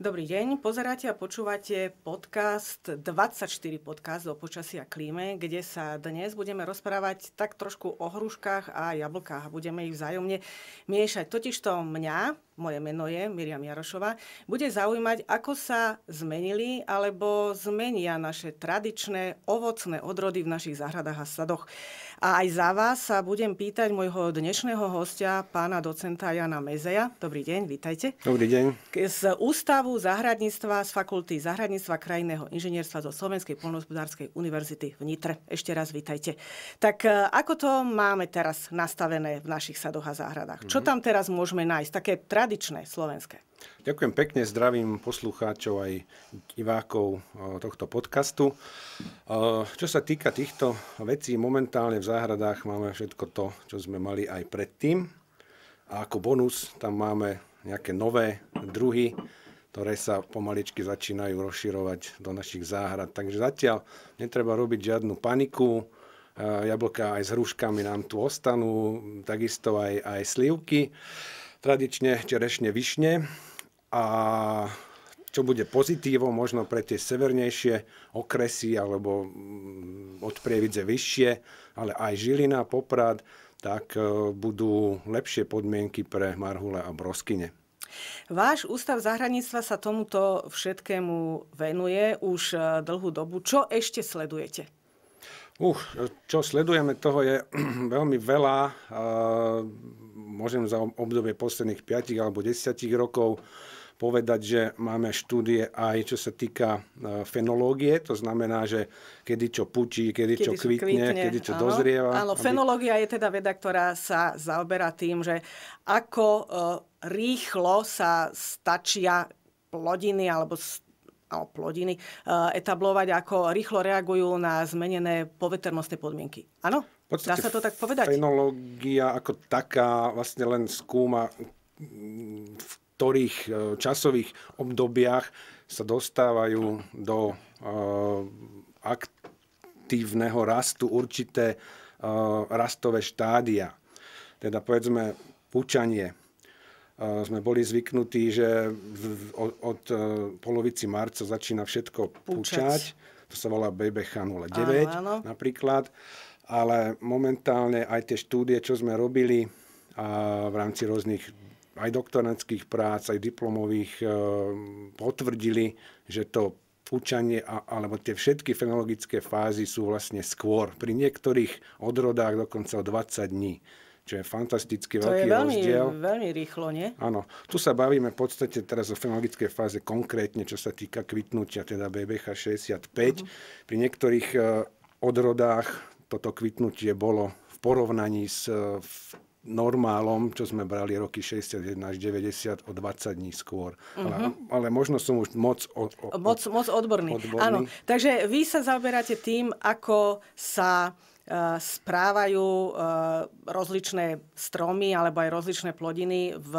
Dobrý deň, pozeráte a počúvate podcast 24 podcast o počasí a klíme, kde sa dnes budeme rozprávať tak trošku o hruškách a jablkách. a Budeme ich vzájomne miešať. Totižto mňa moje meno je Miriam Jarošová, bude zaujímať, ako sa zmenili alebo zmenia naše tradičné ovocné odrody v našich záhradách a sadoch. A aj za vás sa budem pýtať môjho dnešného hostia, pána docenta Jana Mezeja. Dobrý deň, vítajte. Dobrý deň. Z Ústavu záhradníctva z Fakulty záhradníctva krajného inžinierstva zo Slovenskej polnohospodárskej univerzity v Nitre. Ešte raz vítajte. Tak e, ako to máme teraz nastavené v našich sadoch a záhradách? Mm-hmm. Čo mhm. tam teraz môžeme nájsť? Také tradičné tradičné slovenské. Ďakujem pekne, zdravím poslucháčov aj divákov eh, tohto podcastu. Eh, čo sa týka týchto vecí, momentálne v záhradách máme všetko to, čo sme mali aj predtým. A ako bonus tam máme nejaké nové druhy, ktoré sa pomaličky začínajú rozširovať do našich záhrad. Takže zatiaľ netreba robiť žiadnu paniku. Eh, jablka aj s hruškami nám tu ostanú, takisto aj, aj slivky tradične čerešne višne a čo bude pozitívom možno pre tie severnejšie okresy alebo mm, od Prievidze vyššie, ale aj Žilina, Poprad, tak e, budú lepšie podmienky pre marhule a broskyne. Váš ústav zahraničstva sa tomuto všetkému venuje už e, dlhú dobu. Čo ešte sledujete? Uh, čo sledujeme, toho je veľmi veľa. Môžem za obdobie posledných 5 alebo 10 rokov povedať, že máme štúdie aj čo sa týka e, fenológie, to znamená, že kedy čo pučí, kedy, kedy čo kvitne, kvitne, kedy čo áno, dozrieva. Áno, aby... fenológia je teda veda, ktorá sa zaoberá tým, že ako e, rýchlo sa stačia plodiny alebo plodiny eh, etablovať, ako rýchlo reagujú na zmenené poveternostné podmienky. Áno? Dá sa to tak povedať? Fenológia ako taká vlastne len skúma mm, v ktorých eh, časových obdobiach sa dostávajú do eh, aktívneho rastu určité rastové štádia. Teda povedzme pučanie sme boli zvyknutí, že v, od, od e, polovici marca začína všetko púčať. To sa volá BBH 09 áno, áno. napríklad. Ale momentálne aj tie štúdie, čo sme robili a v rámci rôznych aj doktorantských prác, aj diplomových, e, potvrdili, že to pučanie alebo tie všetky fenologické fázy sú vlastne skôr. Pri niektorých odrodách dokonca o 20 dní. Čo je fantasticky to veľký je veľmi, rozdiel. veľmi rýchlo, nie? Áno. Tu sa bavíme v podstate teraz o fenologickej fáze konkrétne, čo sa týka kvitnutia, teda BBH 65. Uh-huh. Pri niektorých e, odrodách toto kvitnutie bolo v porovnaní s e, normálom, čo sme brali roky 61 až 90, o 20 dní skôr. Uh-huh. Ale, mhm. ale možno som už moc, o, o, moc, moc odborný. odborný. Áno, takže vy sa zaoberáte tým, ako sa E, správajú e, rozličné stromy alebo aj rozličné plodiny v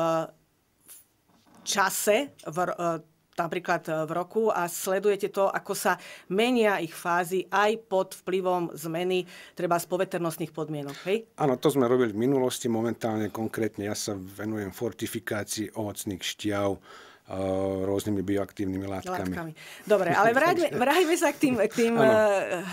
čase, v, e, napríklad v roku a sledujete to, ako sa menia ich fázy aj pod vplyvom zmeny treba z poveternostných podmienok. Hej? Áno, to sme robili v minulosti momentálne konkrétne. Ja sa venujem fortifikácii ovocných šťav, rôznymi bioaktívnymi látkami. látkami. Dobre, ale vráťme, sa k tým, k tým e,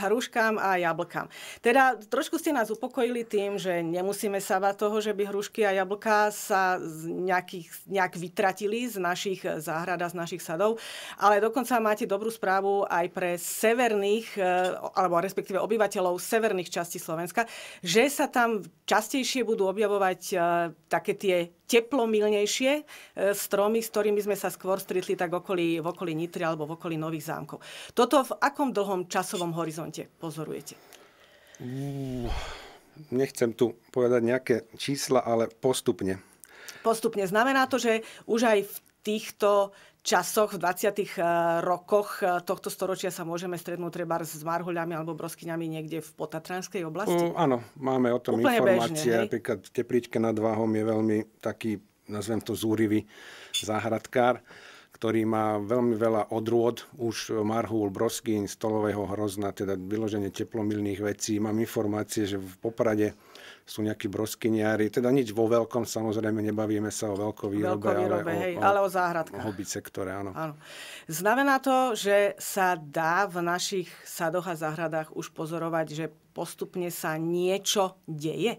hruškám a jablkám. Teda trošku ste nás upokojili tým, že nemusíme sa bať toho, že by hrušky a jablka sa z nejakých, nejak vytratili z našich záhrad a z našich sadov, ale dokonca máte dobrú správu aj pre severných, e, alebo respektíve obyvateľov severných častí Slovenska, že sa tam častejšie budú objavovať e, také tie teplomilnejšie e, stromy, s ktorými sme sa skôr stretli tak okolí, v okolí Nitry alebo v okolí Nových zámkov. Toto v akom dlhom časovom horizonte pozorujete? nechcem tu povedať nejaké čísla, ale postupne. Postupne. Znamená to, že už aj v týchto časoch, v 20. Eh, rokoch eh, tohto storočia sa môžeme stretnúť treba s marhuľami alebo broskyňami niekde v Potatranskej oblasti? Uh, áno, máme o tom Úplne informácie. Bežne, Napríklad tepličke nad váhom je veľmi taký, nazvem to zúrivý záhradkár ktorý má veľmi veľa odrôd, už marhúl, broskyň, stolového hrozna, teda vyloženie teplomilných vecí. Mám informácie, že v Poprade sú nejakí broskyniári, teda nič vo veľkom, samozrejme nebavíme sa o veľkovýrobe, veľkovýrobe ale, hej, o, o, ale o záhradkách. O sektore, áno. áno. Znamená to, že sa dá v našich sadoch a záhradách už pozorovať, že postupne sa niečo deje?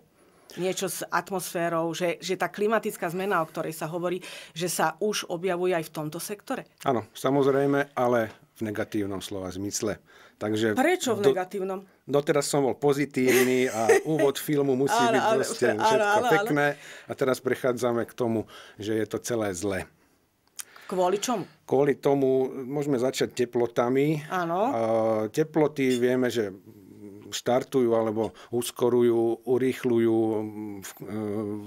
niečo s atmosférou, že, že tá klimatická zmena, o ktorej sa hovorí, že sa už objavuje aj v tomto sektore? Áno, samozrejme, ale v negatívnom slova zmysle. Takže Prečo v negatívnom? Do, doteraz som bol pozitívny a úvod filmu musí ale, byť proste ale, všetko ale, pekné. A teraz prechádzame k tomu, že je to celé zlé. Kvôli čomu? Kvôli tomu môžeme začať teplotami. Áno. teploty vieme, že štartujú alebo uskorujú, urýchľujú mm, v, e,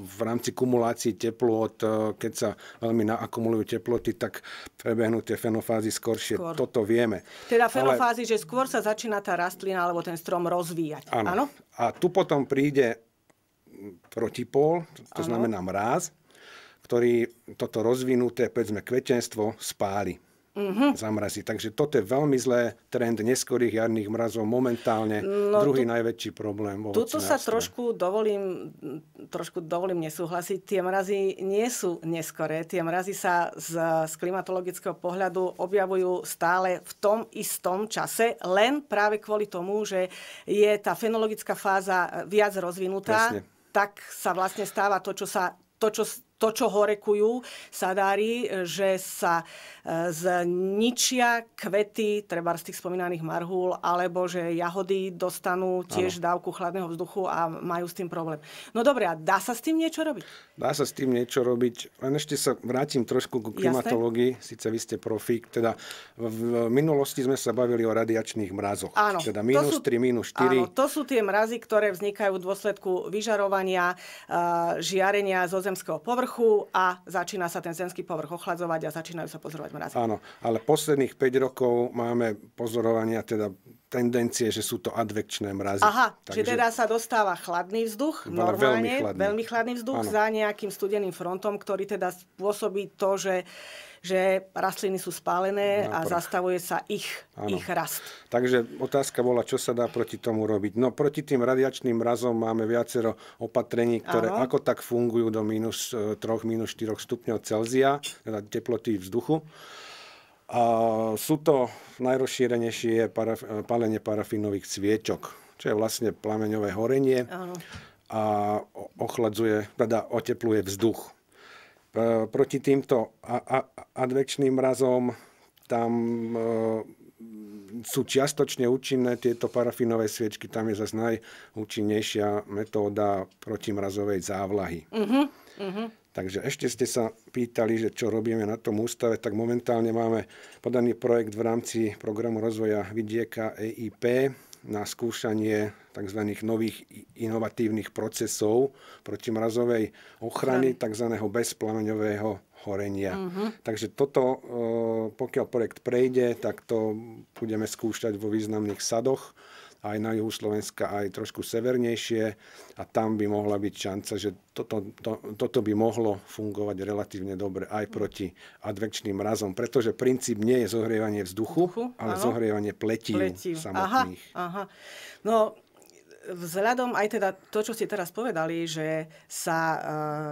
v rámci kumulácií teplot, e, keď sa veľmi naakumulujú teploty, tak prebehnú tie fenofázy skoršie. Skôr. Toto vieme. Teda fenofázy, Ale... že skôr sa začína tá rastlina alebo ten strom rozvíjať. Áno. áno? A tu potom príde protipol, to áno. znamená mráz, ktorý toto rozvinuté, povedzme, kvetenstvo spáli. Mm-hmm. zamrazí. Takže toto je veľmi zlé trend neskorých jarných mrazov momentálne. No, druhý tu, najväčší problém. Tuto sa trošku dovolím, trošku dovolím nesúhlasiť. Tie mrazy nie sú neskoré. Tie mrazy sa z, z klimatologického pohľadu objavujú stále v tom istom čase, len práve kvôli tomu, že je tá fenologická fáza viac rozvinutá. Jasne. Tak sa vlastne stáva to, čo sa to, čo to, čo horekujú sadári, že sa e, zničia kvety, treba z tých spomínaných marhúl, alebo že jahody dostanú tiež ano. dávku chladného vzduchu a majú s tým problém. No dobre, a dá sa s tým niečo robiť? Dá sa s tým niečo robiť. Len ešte sa vrátim trošku k klimatológii, síce vy ste profík. Teda v minulosti sme sa bavili o radiačných mrazoch. Áno, teda minus sú, 3, minus 4. Áno, to sú tie mrazy, ktoré vznikajú v dôsledku vyžarovania, e, žiarenia zo zemského povrchu povrchu a začína sa ten zemský povrch ochladzovať a začínajú sa pozorovať mrazy. Áno, ale posledných 5 rokov máme pozorovania teda tendencie, že sú to advekčné mrazy. Aha, Takže... čiže teda sa dostáva chladný vzduch, normálne, veľmi chladný, veľmi chladný vzduch Áno. za nejakým studeným frontom, ktorý teda spôsobí to, že že rastliny sú spálené a zastavuje sa ich, ich rast. Takže otázka bola, čo sa dá proti tomu robiť. No proti tým radiačným razom máme viacero opatrení, ktoré ano. ako tak fungujú do minus 3, e, minus 4 stupňov Celzia, teda teploty vzduchu. A sú to najrozšírenejšie paraf, e, palenie parafinových cviečok, čo je vlastne plameňové horenie Áno. a ochladzuje, teda otepluje vzduch proti týmto advečným mrazom tam e, sú čiastočne účinné tieto parafinové sviečky, tam je zase najúčinnejšia metóda protimrazovej závlahy. Uh-huh, uh-huh. Takže ešte ste sa pýtali, že čo robíme na tom ústave, tak momentálne máme podaný projekt v rámci programu rozvoja vidieka EIP, na skúšanie tzv. nových inovatívnych procesov protimrazovej ochrany, tzv. bezplameňového horenia. Uh-huh. Takže toto, pokiaľ projekt prejde, tak to budeme skúšať vo významných sadoch aj na juhu Slovenska, aj trošku severnejšie a tam by mohla byť šanca, že toto, to, toto by mohlo fungovať relatívne dobre aj mhm. proti advekčným mrazom, pretože princíp nie je zohrievanie vzduchu, vzduchu ale áno. zohrievanie pletí samotných. Aha, aha. No, vzhľadom aj teda to, čo ste teraz povedali, že, sa,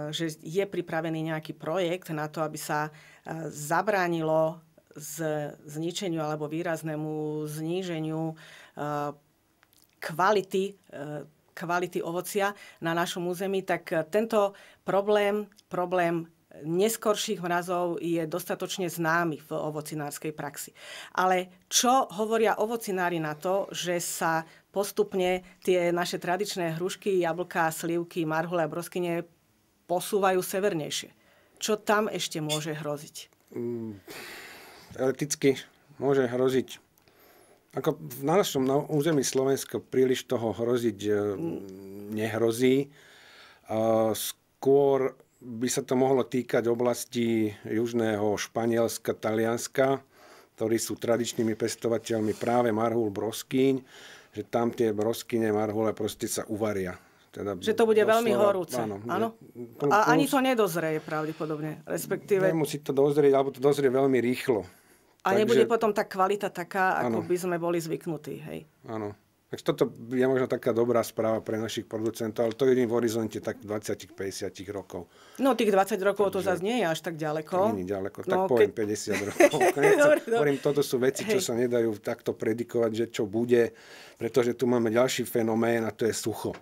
eh, že je pripravený nejaký projekt na to, aby sa eh, zabránilo z zničeniu alebo výraznému zníženiu eh, kvality, eh, kvality ovocia na našom území, tak eh, tento problém, problém neskorších mrazov je dostatočne známy v ovocinárskej praxi. Ale čo hovoria ovocinári na to, že sa postupne tie naše tradičné hrušky, jablka, slivky, marhule a broskyne posúvajú severnejšie? Čo tam ešte môže hroziť? Mm, teoreticky môže hroziť ako na našom na území Slovenska príliš toho hroziť e, nehrozí. E, skôr by sa to mohlo týkať oblasti južného Španielska, Talianska, ktorí sú tradičnými pestovateľmi práve marhul broskýň, že tam tie broskyne marhule proste sa uvaria. Teda že to bude doslova, veľmi horúce. Áno. áno? Plus, a ani to nedozrie pravdepodobne. Respektíve... Nemusí to dozrieť, alebo to dozrie veľmi rýchlo. A Takže... nebude potom tá kvalita taká, ako ano. by sme boli zvyknutí, hej? Áno. Takže toto je možno taká dobrá správa pre našich producentov, ale to je v horizonte tak 20-50 rokov. No tých 20 rokov Takže... to zase nie je až tak ďaleko. Nie je ďaleko, tak no, poviem ke... 50 rokov. Dobre, no. Hovorím, toto sú veci, čo Hej. sa nedajú takto predikovať, že čo bude, pretože tu máme ďalší fenomén a to je sucho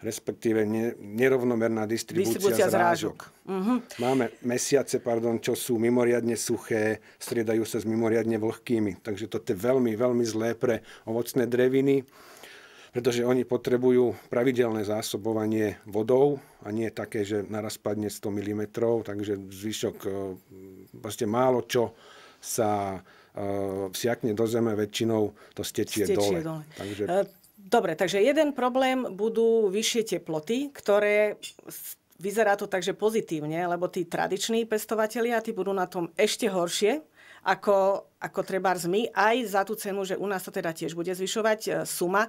respektíve nerovnomerná distribúcia, distribúcia zrážok. zrážok. Uh-huh. Máme mesiace, pardon, čo sú mimoriadne suché, striedajú sa s mimoriadne vlhkými. Takže toto je veľmi, veľmi zlé pre ovocné dreviny, pretože oni potrebujú pravidelné zásobovanie vodou a nie také, že naraz padne 100 mm, takže zvyšok vlastne málo čo sa e, vsiakne do zeme, väčšinou to stečie, stečie dole. dole. Takže e, Dobre, takže jeden problém budú vyššie teploty, ktoré vyzerá to takže pozitívne, lebo tí tradiční pestovatelia, tí budú na tom ešte horšie, ako, ako treba my, aj za tú cenu, že u nás sa teda tiež bude zvyšovať e, suma e,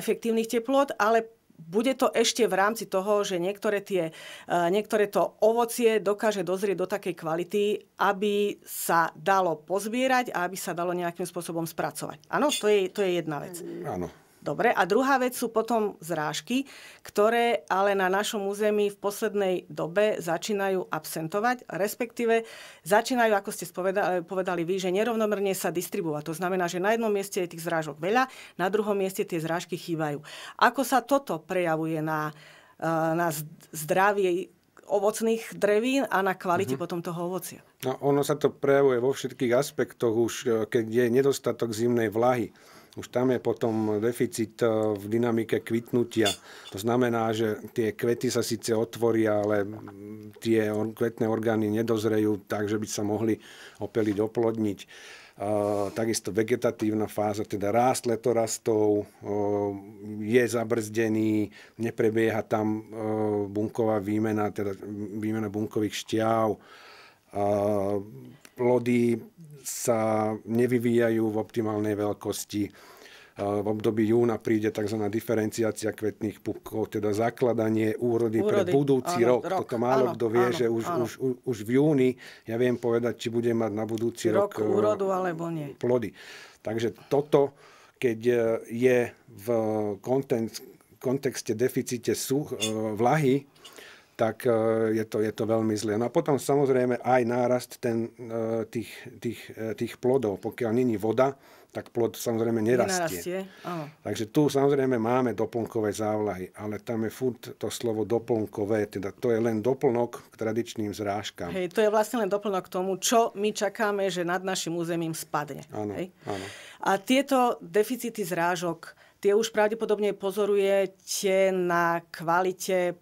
efektívnych teplot, ale bude to ešte v rámci toho, že niektoré, tie, e, niektoré to ovocie dokáže dozrieť do takej kvality, aby sa dalo pozbierať a aby sa dalo nejakým spôsobom spracovať. Áno, to je, to je jedna vec. Áno. Dobre, a druhá vec sú potom zrážky, ktoré ale na našom území v poslednej dobe začínajú absentovať, respektíve začínajú, ako ste spovedali, povedali vy, že nerovnomerne sa distribuovať. To znamená, že na jednom mieste je tých zrážok veľa, na druhom mieste tie zrážky chýbajú. Ako sa toto prejavuje na, e, na zdravie ovocných drevín a na kvalite mm-hmm. potom toho ovocia. No, ono sa to prejavuje vo všetkých aspektoch už, e, keď je nedostatok zimnej vlahy už tam je potom deficit e, v dynamike kvitnutia. To znamená, že tie kvety sa síce otvoria, ale tie kvetné orgány nedozrejú tak, že by sa mohli opeliť, oplodniť. E, takisto vegetatívna fáza, teda rást letorastov e, je zabrzdený, neprebieha tam bunková výmena, teda výmena bunkových šťáv plody sa nevyvíjajú v optimálnej veľkosti. V období júna príde tzv. diferenciácia kvetných pupkov, teda zakladanie úrody, úrody. pre budúci áno, rok. rok. Toto málo áno, kto vie, áno, že už, áno. Už, už v júni, ja viem povedať, či budem mať na budúci rok, rok eh, úrodu alebo nie. plody. Takže toto, keď eh, je v kontekste kontexte deficite such, eh, vlahy, tak e, je to, je to veľmi zlé. No a potom samozrejme aj nárast ten, e, tých, tých, e, tých plodov. Pokiaľ není voda, tak plod samozrejme nerastie. nerastie. Takže tu samozrejme máme doplnkové závlahy, ale tam je furt to slovo doplnkové, teda to je len doplnok k tradičným zrážkam. Hej, to je vlastne len doplnok k tomu, čo my čakáme, že nad našim územím spadne. Áno, Hej? áno. A tieto deficity zrážok, tie už pravdepodobne pozorujete na kvalite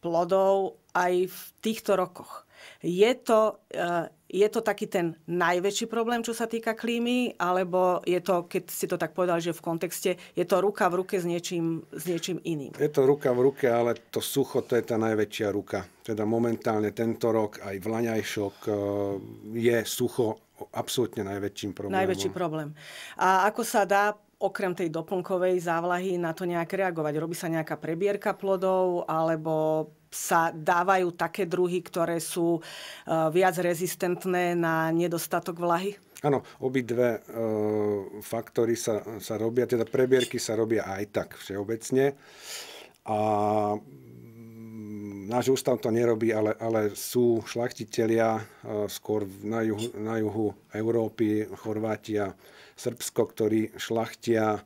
plodov aj v týchto rokoch. Je to, eh, je to taký ten najväčší problém, čo sa týka klímy, alebo je to, keď si to tak povedal, že v kontexte, je to ruka v ruke s niečím, s niečím iným? Je to ruka v ruke, ale to sucho, to je tá najväčšia ruka. Teda momentálne tento rok, aj vlaňajšok, eh, je sucho absolútne najväčším problémom. Najväčší problém. A ako sa dá okrem tej doplnkovej závlahy na to nejak reagovať? Robí sa nejaká prebierka plodov alebo sa dávajú také druhy, ktoré sú e, viac rezistentné na nedostatok vlahy? Áno, obidve e, faktory sa, sa robia, teda prebierky sa robia aj tak všeobecne. A náš ústav to nerobí, ale, ale sú šlachtitelia e, skôr na juhu, na juhu Európy, Chorvátia, Srbsko, ktorí šlachtia e,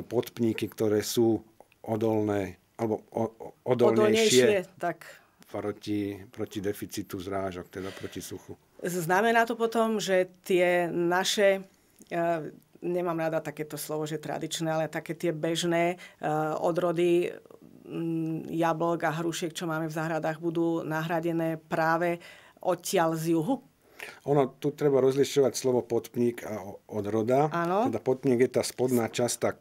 podpníky, ktoré sú odolné, alebo odolnejšie, odolnejšie tak. Proti, proti deficitu zrážok, teda proti suchu. Znamená to potom, že tie naše e, nemám rada takéto slovo, že tradičné, ale také tie bežné odrody Mm, jablok a hrušiek, čo máme v záhradách, budú nahradené práve odtiaľ z juhu? Ono, tu treba rozlišovať slovo podpník a odroda. Áno. Teda podpník je tá spodná časť, tá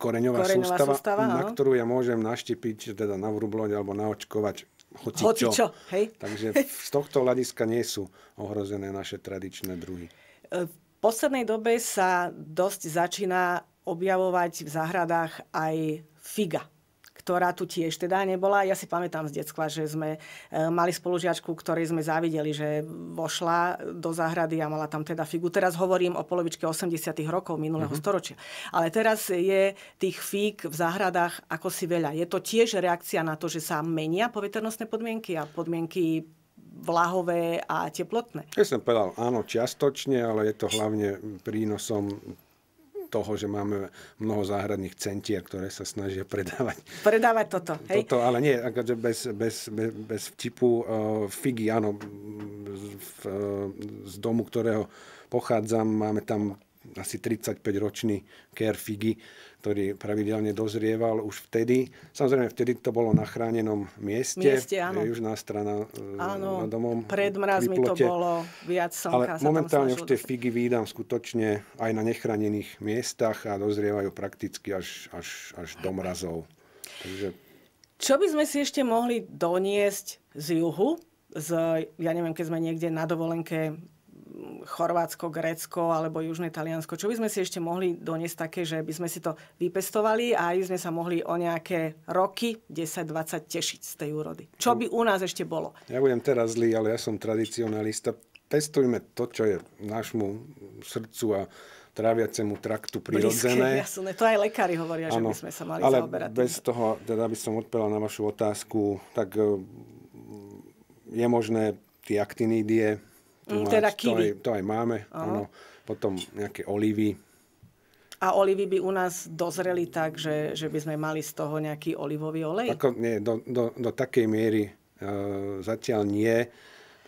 koreňová, koreňová sústava, sústava na áno. ktorú ja môžem naštipiť, teda navrubloť alebo naočkovať hoci, hoci čo. čo hej? Takže z tohto hľadiska nie sú ohrozené naše tradičné druhy. E, v poslednej dobe sa dosť začína objavovať v záhradách aj figa ktorá tu tiež teda nebola. Ja si pamätám z detstva, že sme e, mali spolužiačku, ktorej sme závideli, že vošla do záhrady a mala tam teda figu. Teraz hovorím o polovičke 80. rokov minulého mm-hmm. storočia. Ale teraz je tých fík v záhradách ako si veľa. Je to tiež reakcia na to, že sa menia poveternostné podmienky a podmienky vlahové a teplotné. Ja som povedal, áno, čiastočne, ale je to hlavne prínosom toho, že máme mnoho záhradných centier, ktoré sa snažia predávať. Predávať toto, hej? Toto, ale nie, akože bez, bez, bez, bez vtipu uh, figy, áno, v, uh, z domu, ktorého pochádzam, máme tam asi 35-ročný Ker Figi, ktorý pravidelne dozrieval už vtedy. Samozrejme, vtedy to bolo na chránenom mieste. mieste áno. Južná strana e, áno, na domom. Pred mrazmi to bolo viac slnka. Ale momentálne už tie figy výdam skutočne aj na nechránených miestach a dozrievajú prakticky až, až, až do mrazov. Takže... Čo by sme si ešte mohli doniesť z juhu? Z, ja neviem, keď sme niekde na dovolenke Chorvátsko, Grécko alebo Južné Taliansko. Čo by sme si ešte mohli doniesť také, že by sme si to vypestovali a aj sme sa mohli o nejaké roky, 10-20 tešiť z tej úrody. Čo by u nás ešte bolo? Ja budem teraz zlý, ale ja som tradicionalista. Pestujme to, čo je nášmu srdcu a tráviacemu traktu prirodzené. Blízke, to aj lekári hovoria, ano, že by sme sa mali ale zaoberať. Ale bez tým. toho, teda by som odpovedal na vašu otázku, tak eh, je možné tie aktinídie Tumáč, mm, teda kiwi. To aj, to aj máme, áno. Potom nejaké olivy. A olivy by u nás dozreli tak, že, že by sme mali z toho nejaký olivový olej? Ako, nie, do, do, do takej miery e, zatiaľ nie,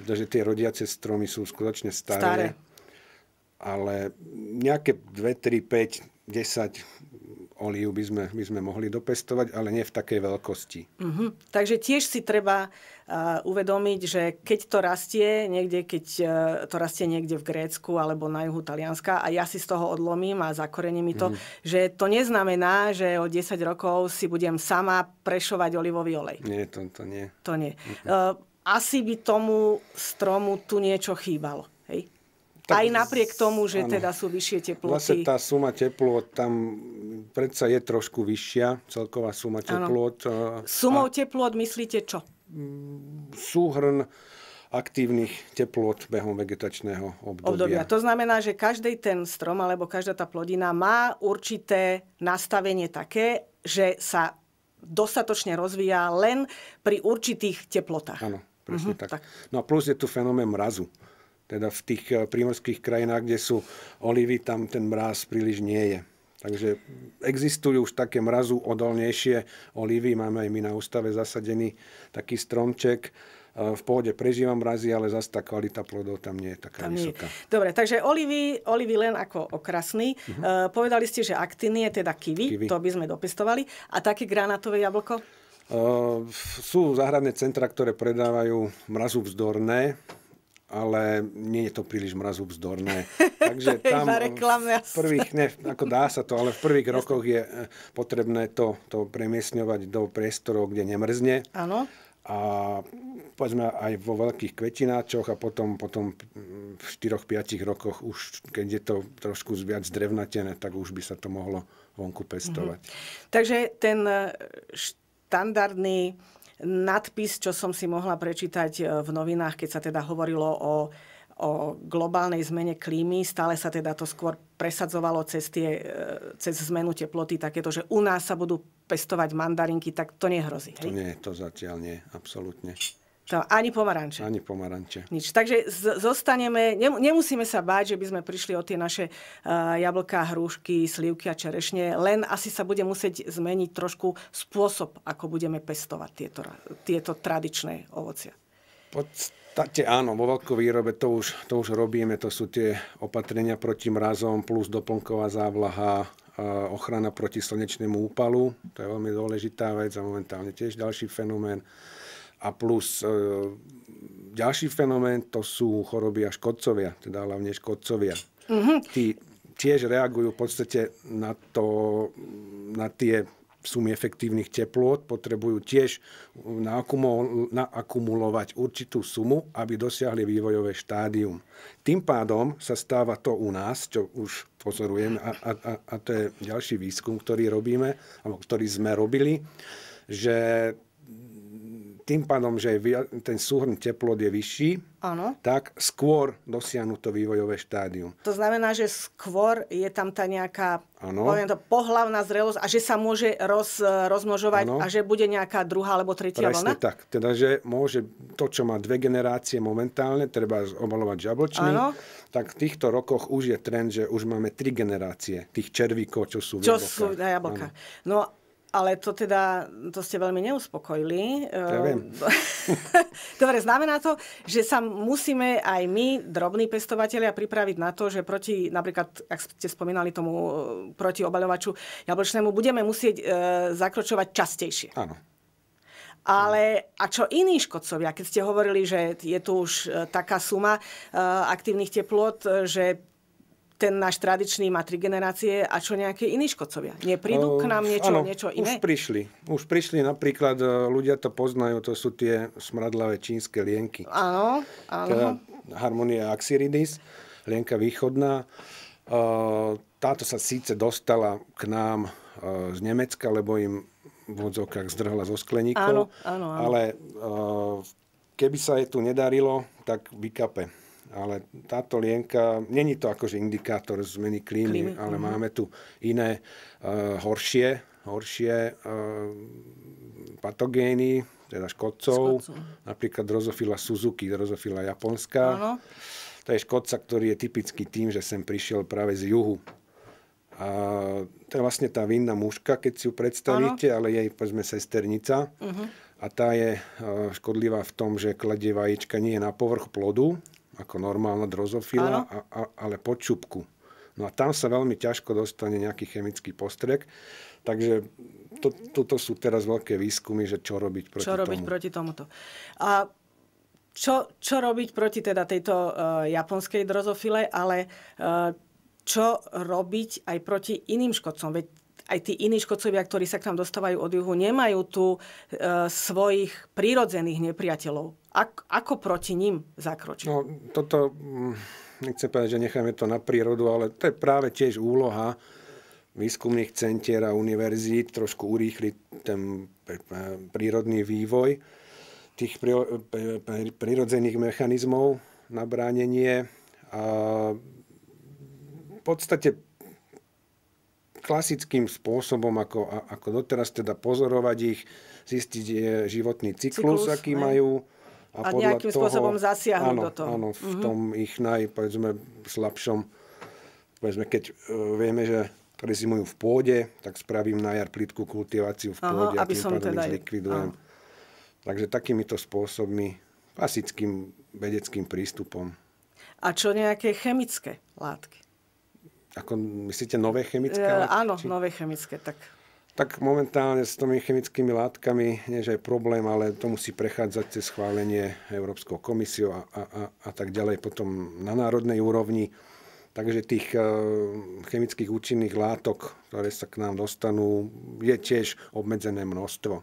pretože tie rodiace stromy sú skutočne staré. staré. Ale nejaké 2, 3, 5, 10 olív by sme, by sme mohli dopestovať, ale nie v takej veľkosti. Uh-huh. Takže tiež si treba Eh, uvedomiť, že keď to rastie niekde, keď eh, to rastie niekde v Grécku alebo na juhu Talianska a ja si z toho odlomím a zakorení mi to, mm. že to neznamená, že o 10 rokov si budem sama prešovať olivový olej. Nie, to, to nie. To nie. Mm-hmm. Asi by tomu stromu tu niečo chýbalo. Hej? tak, aj napriek tomu, že áno, teda sú vyššie teploty. Vlastne tá suma teplot tam predsa je trošku vyššia, celková suma teplot. Sumou a... teplot myslíte čo? súhrn aktívnych teplot behom vegetačného obdobia. obdobia. To znamená, že každý ten strom alebo každá tá plodina má určité nastavenie také, že sa dostatočne rozvíja len pri určitých teplotách. Áno, presne mhm, tak. tak. No a plus je tu fenomén mrazu. Teda v tých eh, primorských krajinách, kde sú olivy, tam ten mraz príliš nie je. Takže existujú už také mrazu odolnejšie olivy. Máme aj my na ústave zasadený taký stromček. E, v pohode prežívam mrazy, ale zase tá kvalita plodov tam nie je taká tam vysoká. Nie. Dobre, takže olivy, olivy len ako okrasný. Uh-huh. E, povedali ste, že aktiny je teda kiwi, kiwi, to by sme dopestovali. A také granátové jablko? E, sú záhradné centra, ktoré predávajú mrazu vzdorné ale nie je to príliš mrazúbzdorné. Takže tam reklame, v prvých, ne, ako dá sa to, ale v prvých rokoch je eh, potrebné to, to premiesňovať do priestorov, kde nemrzne. Áno. A povedzme aj vo veľkých kvetináčoch a potom, potom hm, v 4-5 rokoch už, keď je to trošku viac drevnatené, tak už by sa to mohlo vonku pestovať. Mhm. Takže ten eh, štandardný nadpis, čo som si mohla prečítať e, v novinách, keď sa teda hovorilo o o globálnej zmene klímy. Stále sa teda to skôr presadzovalo cez, tie, e, cez zmenu teploty takéto, že u nás sa budú pestovať mandarinky, tak to nehrozí. Hej? To nie, to zatiaľ nie, absolútne. To, no, ani pomaranče. Ani pomaranče. Nič. Takže z- zostaneme, nem- nemusíme sa báť, že by sme prišli o tie naše uh, eh, jablká, hrušky, slivky a čerešne, len asi sa bude musieť zmeniť trošku spôsob, ako budeme pestovať tieto, tieto tradičné ovocia. Pod... podstate áno, vo výrobe to už, to už robíme, to sú tie opatrenia proti mrazom plus doplnková závlaha, eh, ochrana proti slnečnému úpalu, to je veľmi dôležitá vec a momentálne tiež ďalší fenomén. A plus e, ďalší fenomén to sú choroby a škodcovia, teda hlavne škodcovia. Mm-hmm. Tí tiež reagujú v podstate na, to, na tie sumy efektívnych teplôt, potrebujú tiež naakumulovať určitú sumu, aby dosiahli vývojové štádium. Tým pádom sa stáva to u nás, čo už pozorujeme, a, a, a to je ďalší výskum, ktorý robíme, alebo ktorý sme robili, že tým pádom, že ten súhrn teplot je vyšší, Áno. tak skôr dosiahnu to vývojové štádium. To znamená, že skôr je tam tá nejaká ano. poviem to, pohlavná zrelosť a že sa môže roz, rozmnožovať ano. a že bude nejaká druhá alebo tretia Presne vlna? tak. Teda, že môže to, čo má dve generácie momentálne, treba obalovať žablčný, ano. tak v týchto rokoch už je trend, že už máme tri generácie tých červíkov, čo sú v Čo sú jablka. No ale to teda, to ste veľmi neuspokojili. Ja viem. Dobre, znamená to, že sa musíme aj my, drobní pestovateľia, pripraviť na to, že proti, napríklad, ak ste spomínali tomu e, proti obaľovaču jablčnému, budeme musieť e, zakročovať častejšie. Áno. Ale a čo iní škodcovia? Keď ste hovorili, že je tu už e, taká suma e, aktívnych teplot, že ten náš tradičný má tri generácie a čo nejaké iní škodcovia? Neprídu k nám niečo, ano, niečo iné? Už prišli. Už prišli napríklad, e, ľudia to poznajú, to sú tie smradlavé čínske lienky. Áno, áno. Teda Harmonia axiridis, lienka východná. E, táto sa síce dostala k nám e, z Nemecka, lebo im v odzokách zdrhla zo skleníkov. Áno, áno, áno. Ale keby sa je tu nedarilo, tak vykape ale táto lienka, není to akože indikátor zmeny klímy, klímy. ale mm-hmm. máme tu iné uh, horšie, horšie uh, patogény, teda škodcov, škodcov. napríklad drozofila Suzuki, drozofila japonská. Ano. To je škodca, ktorý je typický tým, že sem prišiel práve z juhu. A to je vlastne tá vinná mužka, keď si ju predstavíte, ano. ale jej, povedzme, sesternica. Uh-huh. A tá je e, škodlivá v tom, že kladie vajíčka nie na povrch plodu, ako normálna drozofila, a, a, ale po čupku. No a tam sa veľmi ťažko dostane nejaký chemický postrek. Takže to, toto sú teraz veľké výskumy, že čo robiť proti tomu. Čo robiť tomu. proti tomuto. A čo, čo robiť proti teda tejto uh, japonskej drozofile, ale uh, čo robiť aj proti iným škodcom? Veď aj tí iní škodcovia, ktorí sa k nám dostávajú od juhu, nemajú tu e, svojich prírodzených nepriateľov. Ako, ako proti ním zakročiť? No, toto, mm, nechcem povedať, že necháme to na prírodu, ale to je práve tiež úloha výskumných centier a univerzít trošku urýchliť ten e, prírodný vývoj tých e, e, prírodzených mechanizmov na bránenie. A v podstate klasickým spôsobom, ako, ako doteraz teda pozorovať ich, zistiť životný cyklus, cyklus aký ne? majú, a, a nejakým toho, spôsobom zasiahnuť áno, do toho. Áno, v mm-hmm. tom ich naj, povedzme, slabšom, povedzme, keď e, vieme, že prezimujú v pôde, tak spravím na jar plitku kultiváciu v pôde Aha, a tým pádom teda zlikvidujem. Áno. Takže takýmito spôsobmi, klasickým vedeckým prístupom. A čo nejaké chemické látky? Ako myslíte nové chemické e, Áno, či... nové chemické, tak tak momentálne s tými chemickými látkami nie je problém, ale to musí prechádzať cez schválenie Európskou komisiou a, a, a, a tak ďalej potom na národnej úrovni. Takže tých e, chemických účinných látok, ktoré sa k nám dostanú, je tiež obmedzené množstvo.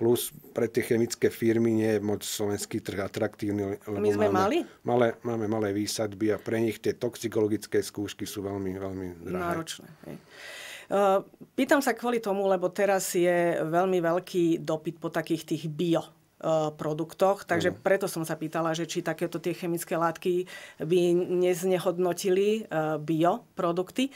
Plus pre tie chemické firmy nie je moc slovenský trh atraktívny. Lebo My sme máme, mali? Malé, máme malé výsadby a pre nich tie toxikologické skúšky sú veľmi, veľmi drahé. Náročné. Hej. Eh, pýtam sa kvôli tomu, lebo teraz je veľmi veľký dopyt po takých tých bio eh, produktoch, takže mm. preto som sa pýtala, že či takéto tie chemické látky by neznehodnotili eh, bioprodukty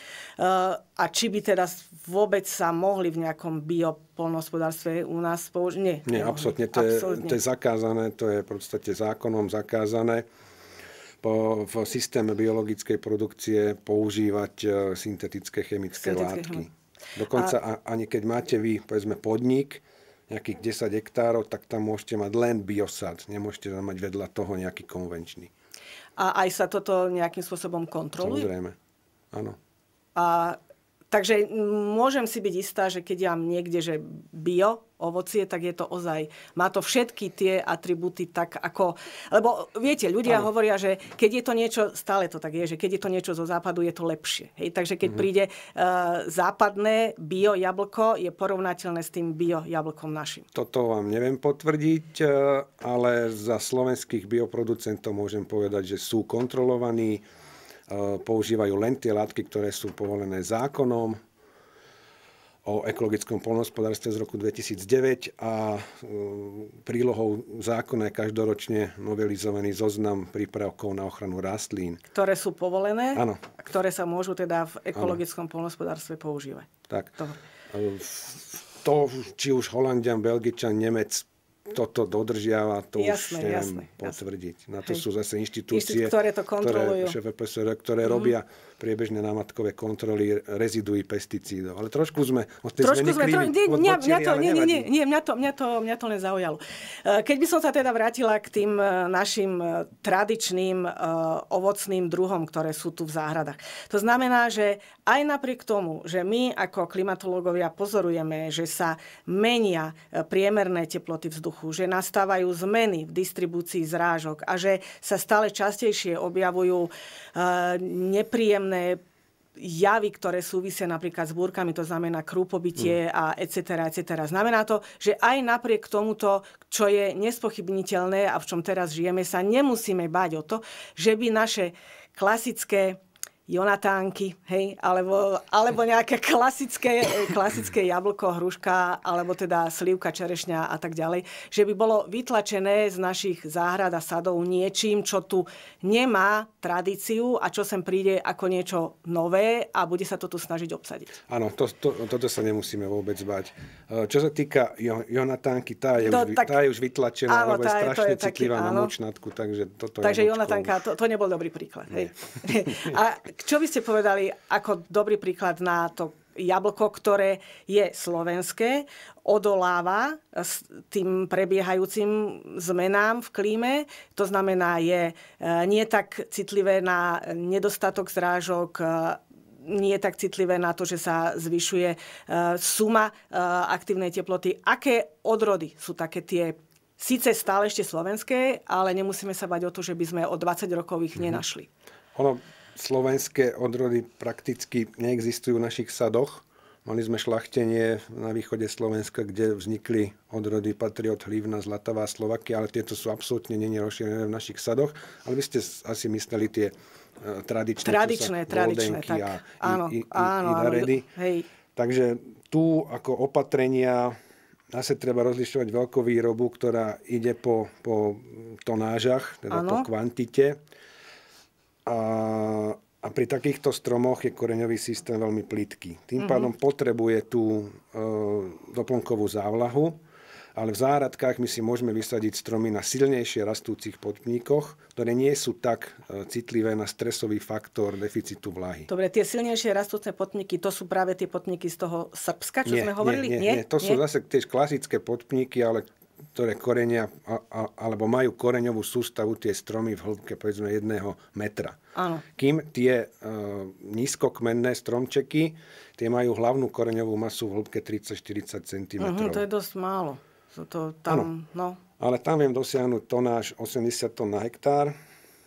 a či by teda vôbec sa mohli v nejakom biopolnohospodárstve u nás použiť. Nie, Nie absolútne, to, to je zakázané, to je v podstate zákonom zakázané v systéme biologickej produkcie používať e, syntetické chemické syntetické látky. Dokonca a... ani keď máte vy, povedzme, podnik, nejakých 10 hektárov, tak tam môžete mať len biosad. Nemôžete tam mať vedľa toho nejaký konvenčný. A aj sa toto nejakým spôsobom kontroluje? Samozrejme, áno. A Takže môžem si byť istá, že keď mám niekde, že bio ovocie, tak je to ozaj, má to všetky tie atributy tak ako... Lebo viete, ľudia ano. hovoria, že keď je to niečo, stále to tak je, že keď je to niečo zo západu, je to lepšie. Hej? Takže keď mm-hmm. príde uh, západné bio jablko, je porovnateľné s tým bio jablkom našim. Toto vám neviem potvrdiť, eh, ale za slovenských bioproducentov môžem povedať, že sú kontrolovaní Eh, používajú len tie látky, ktoré sú povolené zákonom o ekologickom polnohospodárstve z roku 2009 a eh, prílohou zákona je každoročne novelizovaný zoznam prípravkov na ochranu rastlín. Ktoré sú povolené Áno. a ktoré sa môžu teda v ekologickom polnohospodárstve používať. Tak. To. Eh, to, či už Holandian, Belgičan, Nemec toto dodržiava, to jasné, už neviem jasné, potvrdiť. Na to Hej. sú zase inštitúcie, Inštitú, ktoré to kontrolujú. Ktoré, PSR, ktoré mm. robia priebežné námatkové kontroly reziduí pesticídov. Ale trošku sme trošku sme, tro... mňa, mňa to, nie, nie, nie, mňa to, mňa, to, mňa to len zaujalo. Eh, keď by som sa teda vrátila k tým eh, našim eh, tradičným ovocným druhom, ktoré sú tu v záhradách. To znamená, že aj napriek tomu, že my ako klimatológovia pozorujeme, že sa menia priemerné teploty vzduchu, vzduchu, že nastávajú zmeny v distribúcii zrážok a že sa stále častejšie objavujú eh, nepríjemné javy, ktoré súvisia napríklad s búrkami, to znamená krúpobytie mm. a etc., etc. Znamená to, že aj napriek tomuto, čo je nespochybniteľné a v čom teraz žijeme, sa nemusíme báť o to, že by naše klasické jonatánky, hej, alebo, alebo nejaké klasické, klasické jablko, hruška, alebo teda slivka, čerešňa a tak ďalej, že by bolo vytlačené z našich záhrad a sadov niečím, čo tu nemá tradíciu a čo sem príde ako niečo nové a bude sa to tu snažiť obsadiť. Áno, to, to, toto sa nemusíme vôbec bať. E, čo sa týka jo, jonatánky, tá je, to, no už, tak, tá je už vytlačená, áno, lebo je strašne citlivá na močnatku, takže toto takže je jonatánka, to, to nebol dobrý príklad. Hej. Nie. a čo by ste povedali ako dobrý príklad na to jablko, ktoré je slovenské, odoláva s tým prebiehajúcim zmenám v klíme. To znamená, je e, nie tak citlivé na nedostatok zrážok, e, nie je tak citlivé na to, že sa zvyšuje e, suma aktívnej teploty. Aké odrody sú také tie síce stále ešte slovenské, ale nemusíme sa bať o to, že by sme o 20 rokov ich nenašli. Ono, slovenské odrody prakticky neexistujú v našich sadoch. Mali sme šlachtenie na východe Slovenska, kde vznikli odrody Patriot, Hlívna, Zlatavá, Slovakia, ale tieto sú absolútne není v našich sadoch. Ale vy ste asi mysleli tie uh, tradičné, tradičné, sa, tradičné tak. a áno, i, i, áno, i áno, Hej. Takže tu ako opatrenia zase treba rozlišovať veľkú výrobu, ktorá ide po, po tonážach, teda áno. po kvantite a, a pri takýchto stromoch je koreňový systém veľmi plitký. Tým mm-hmm. pádom potrebuje tú e, doplnkovú závlahu, ale v záhradkách my si môžeme vysadiť stromy na silnejšie rastúcich podníkoch, ktoré nie sú tak e, citlivé na stresový faktor deficitu vlahy. Dobre, tie silnejšie rastúce potníky, to sú práve tie potníky z toho Srbska, čo nie, sme hovorili? Nie, nie, nie. to nie? sú zase tiež klasické potníky, ale ktoré korenia, a, a, alebo majú koreňovú sústavu tie stromy v hĺbke povedzme jedného metra. Áno. Kým tie e, nízkokmenné stromčeky, tie majú hlavnú koreňovú masu v hĺbke 30-40 cm. Uh-huh, to je dosť málo. To tam, no. Ale tam viem dosiahnuť tonáž 80 tón na hektár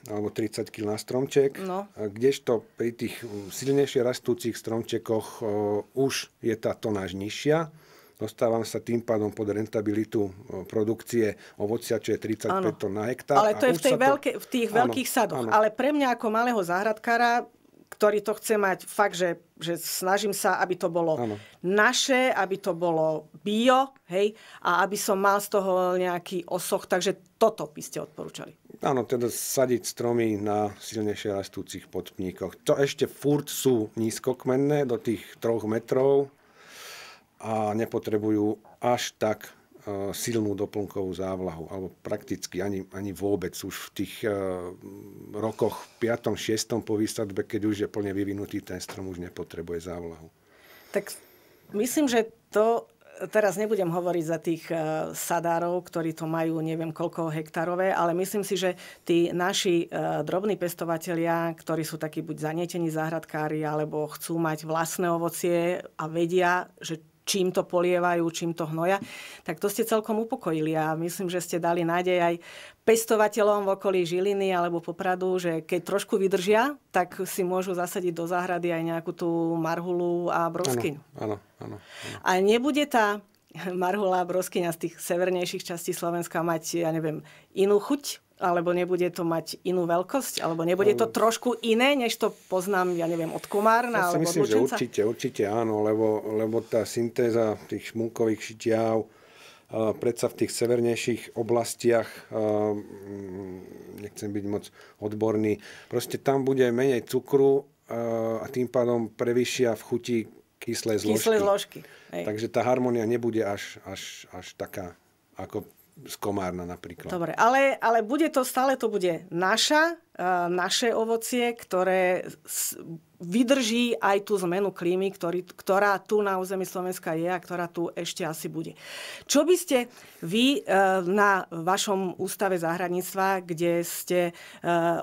alebo 30 kg na stromček, no. kdežto pri tých silnejšie rastúcich stromčekoch o, e, už je tá tonáž nižšia Dostávam sa tým pádom pod rentabilitu e, produkcie ovocia, čo je 35 tón na hektár. Ale to je v, tej veľke, v tých ano, veľkých sadoch. Ano. Ale pre mňa ako malého záhradkára ktorý to chce mať fakt, že, že snažím sa, aby to bolo ano. naše, aby to bolo bio, hej, a aby som mal z toho nejaký osoch, takže toto by ste odporúčali. Áno, teda sadiť stromy na silnejšie rastúcich podpníkoch. To ešte furt sú nízkokmenné, do tých 3 metrov, a nepotrebujú až tak e, silnú doplnkovú závlahu, alebo prakticky ani, ani vôbec už v tých e, rokoch 5. 6. po výsadbe, keď už je plne vyvinutý, ten strom už nepotrebuje závlahu. Tak myslím, že to e, teraz nebudem hovoriť za tých sadárov, ktorí to majú neviem koľko hektárové, ale myslím si, že tí naši drobní pestovatelia, ktorí sú takí buď zanietení záhradkári, alebo chcú mať vlastné ovocie a vedia, že čím to polievajú, čím to hnoja, tak to ste celkom upokojili a myslím, že ste dali nádej aj pestovateľom v okolí Žiliny alebo Popradu, že keď trošku vydržia, tak si môžu zasadiť do záhrady aj nejakú tú marhulu a broskyňu. Áno, áno, áno, áno. A nebude tá marhula a broskyňa z tých severnejších častí Slovenska mať, ja neviem, inú chuť? alebo nebude to mať inú veľkosť, alebo nebude to trošku iné, než to poznám, ja neviem, od Komárna ja alebo myslím, od že určite, určite áno, lebo, lebo tá syntéza tých šmunkových šitiav predsa v tých severnejších oblastiach, mm, nechcem byť moc odborný, proste tam bude menej cukru a tým pádom prevýšia v chuti kyslé zložky. Kyslé zložky. Takže tá harmonia nebude až, až, až taká, ako z Komárna napríklad. Dobre, ale, ale bude to, stále to bude naša, naše ovocie, ktoré vydrží aj tú zmenu klímy, ktorý, ktorá tu na území Slovenska je a ktorá tu ešte asi bude. Čo by ste vy e, na vašom ústave záhradníctva, kde ste e,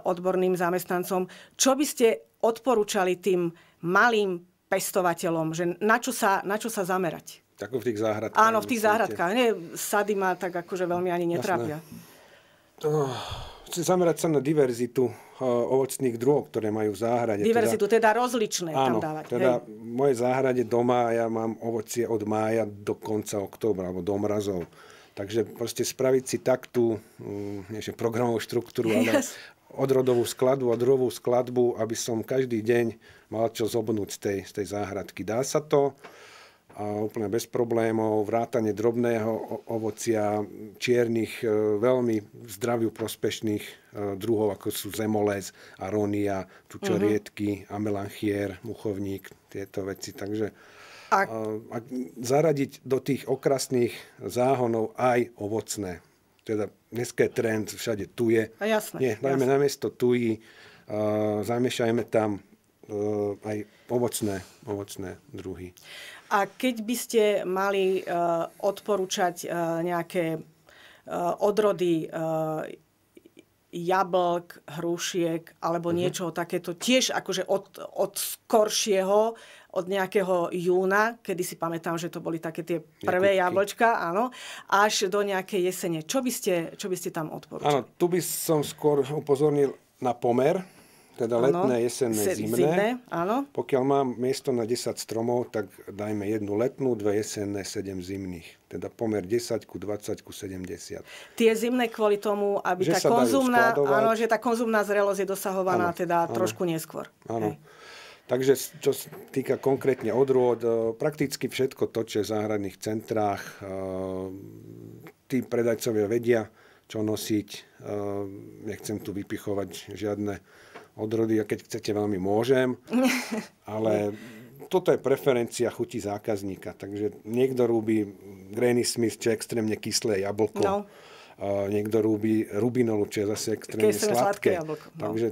odborným zamestnancom, čo by ste odporúčali tým malým pestovateľom, že na čo sa, na čo sa zamerať? Ako v tých záhradkách. Áno, v tých myslíte? záhradkách. Nie, sady ma tak akože veľmi ani netrápia. Oh, chcem zamerať sa na diverzitu eh, ovocných druhov, ktoré majú v záhrade. Diverzitu, teda, teda rozličné áno, tam dávať. teda hej. v mojej záhrade doma ja mám ovocie od mája do konca októbra, alebo do mrazov. Takže proste spraviť si tak tú mm, neviem, programovú štruktúru, ale yes. odrodovú skladbu, druhovú skladbu, aby som každý deň mal čo zobnúť z tej, z tej záhradky. Dá sa to? úplne bez problémov, vrátanie drobného ovocia, čiernych, e, veľmi zdraviu prospešných e, druhov, ako sú zemolez, arónia, tučorietky, uh-huh. Mhm. amelanchier, muchovník, tieto veci. Takže a... E, a zaradiť do tých okrasných záhonov aj ovocné. Teda dneska je trend, všade tu je. A jasné. Nie, dajme jasné. namiesto tuji, uh, zamiešajme tam aj ovocné, ovocné druhy. A keď by ste mali uh, odporúčať uh, nejaké uh, odrody uh, jablk, hrušiek alebo uh-huh. niečo takéto, tiež akože od, od skoršieho, od nejakého júna, kedy si pamätám, že to boli také tie prvé Jakubky. jablčka, áno, až do nejakej jesene. Čo by ste, čo by ste tam odporúčali? Áno, tu by som skôr upozornil na pomer teda ano, letné, jesenné, zimné. zimné áno. Pokiaľ mám miesto na 10 stromov, tak dajme jednu letnú, dve jesenné, 7 zimných. Teda pomer 10 ku 20 ku 70. Tie zimné kvôli tomu, aby že tá konzumná, áno, že tá konzumná zrelosť je dosahovaná áno, teda áno. trošku neskôr. Áno. Takže čo sa týka konkrétne odrôd, e, prakticky všetko to, čo je v záhradných centrách, e, tí predajcovia vedia, čo nosiť. E, nechcem tu vypichovať žiadne odrody, a keď chcete veľmi môžem, ale toto je preferencia chuti zákazníka, takže niekto rúbi Granny Smith, čo je extrémne kyslé jablko. No. Uh, niekto rúbi rubinolu, čo je zase extrémne sladké. sladké jablko. No. Takže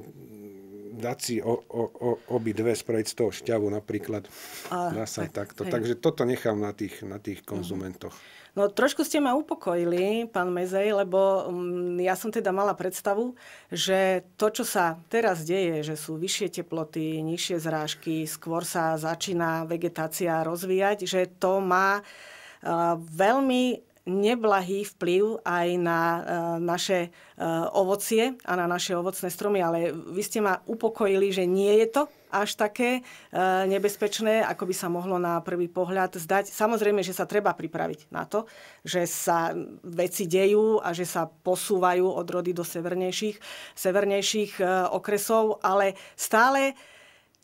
dať si o, o, o, obi dve spraviť z toho šťavu napríklad. A, Dá sa tak, takto. Takže toto nechám na tých, na tých konzumentoch. Mhm. No trošku ste ma upokojili, pán Mezej, lebo mm, ja som teda mala predstavu, že to, čo sa teraz deje, že sú vyššie teploty, nižšie zrážky, skôr sa začína vegetácia rozvíjať, že to má uh, veľmi neblahý vplyv aj na eh, naše eh, ovocie a na naše ovocné stromy, ale vy ste ma upokojili, že nie je to až také eh, nebezpečné, ako by sa mohlo na prvý pohľad zdať. Samozrejme, že sa treba pripraviť na to, že sa veci dejú a že sa posúvajú od rody do severnejších, severnejších okresov, ale stále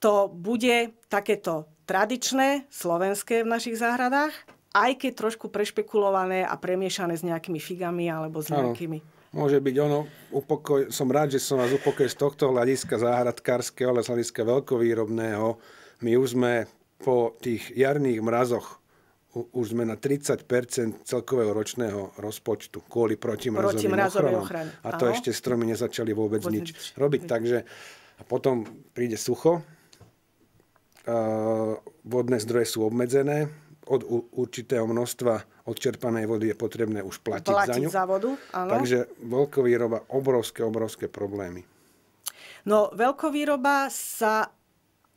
to bude takéto tradičné, slovenské v našich záhradách, aj keď trošku prešpekulované a premiešané s nejakými figami alebo s nejakými... Ano. Môže byť ono, upokoj, som rád, že som vás upokoj z tohto hľadiska záhradkárskeho, ale z hľadiska veľkovýrobného. My už sme po tých jarných mrazoch už sme na 30 celkového ročného rozpočtu kvôli protimrazovým, protimrazovým ochranom. A to Aho. ešte stromy nezačali vôbec Bo nič robiť. Nič. Takže a potom príde sucho, vodné zdroje sú obmedzené, od určitého množstva odčerpanej vody je potrebné už platiť, platiť za ňu. za vodu, áno. Takže veľkovýroba obrovské, obrovské problémy. No, veľkovýroba sa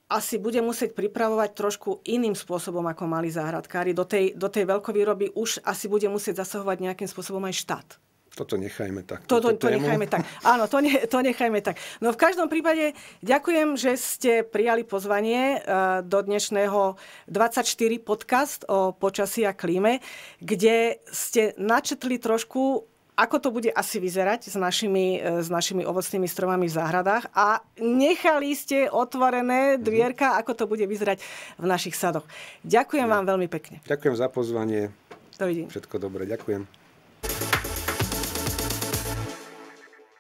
asi bude musieť pripravovať trošku iným spôsobom, ako mali záhradkári. Do tej, do tej veľkovýroby už asi bude musieť zasahovať nejakým spôsobom aj štát. Toto nechajme tak. To, to, to nechajme tak. Áno, to, ne, to nechajme tak. No v každom prípade ďakujem, že ste prijali pozvanie eh, do dnešného 24 podcast o počasí a klíme, kde ste načetli trošku ako to bude asi vyzerať s našimi, eh, s našimi ovocnými stromami v záhradách a nechali ste otvorené mhm. dvierka, ako to bude vyzerať v našich sadoch. Ďakujem ja. vám veľmi pekne. Ďakujem za pozvanie. Dovidím. Všetko dobré, ďakujem.